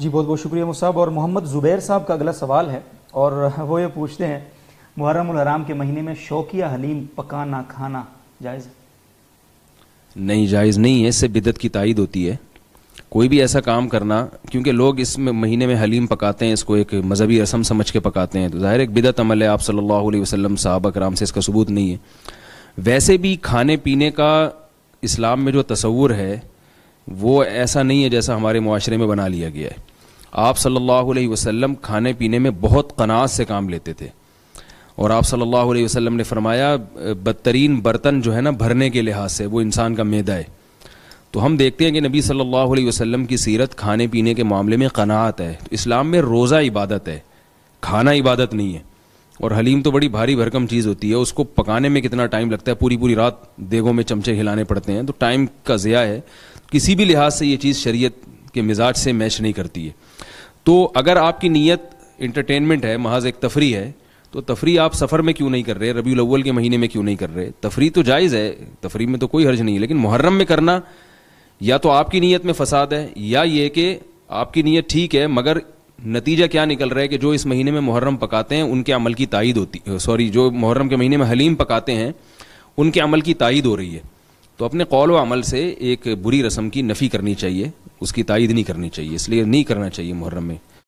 जी बहुत बहुत शुक्रिया मुसाब और मोहम्मद ज़ुबैर साहब का अगला सवाल है और वो ये पूछते हैं मुहर्रम हराम के महीने में शौकिया हलीम पकाना खाना जायज़ नहीं जायज़ नहीं है इससे बिदत की तइद होती है कोई भी ऐसा काम करना क्योंकि लोग इस महीने में हलीम पकाते हैं इसको एक मजहबी रस्म समझ के पकाते हैं तो ज़ाहिर एक बिदत अमल है आप सल्लल्लाहु अलैहि वसल्लम साहबा कराम से इसका सबूत नहीं है वैसे भी खाने पीने का इस्लाम में जो तस्वूर है वो ऐसा नहीं है जैसा हमारे माशरे में बना लिया गया है आप सल्लल्लाहु अलैहि वसल्लम खाने पीने में बहुत कनाज से काम लेते थे और आप सल्लल्लाहु अलैहि वसल्लम ने फरमाया बदतरीन बर्तन जो है ना भरने के लिहाज से वो इंसान का मैदा है तो हम देखते हैं कि नबी सल्लल्लाहु अलैहि वसल्लम की सीरत खाने पीने के मामले में कनात है तो इस्लाम में रोज़ा इबादत है खाना इबादत नहीं है और हलीम तो बड़ी भारी भरकम चीज़ होती है उसको पकाने में कितना टाइम लगता है पूरी पूरी रात देगों में चमचे हिलाने पड़ते हैं तो टाइम का ज़िया है किसी भी लिहाज से ये चीज़ शरीयत के मिजाज से मैच नहीं करती है तो अगर आपकी नीयत इंटरटेनमेंट है महज एक तफरी है तो तफरी आप सफ़र में क्यों नहीं कर रहे रबी अव्वल के महीने में क्यों नहीं कर रहे तफरी तो जायज़ है तफरी में तो कोई हर्ज नहीं है लेकिन मुहर्रम में करना या तो आपकी नीयत में फसाद है या ये कि आपकी नीयत ठीक है मगर नतीजा क्या निकल रहा है कि जो इस महीने में मुहर्रम पकाते हैं उनके अमल की तइद होती सॉरी जो मुहर्रम के महीने में हलीम पकाते हैं उनके अमल की तइद हो रही है तो अपने कौल व अमल से एक बुरी रस्म की नफ़ी करनी चाहिए उसकी तायद नहीं करनी चाहिए इसलिए नहीं करना चाहिए मुहर्रम में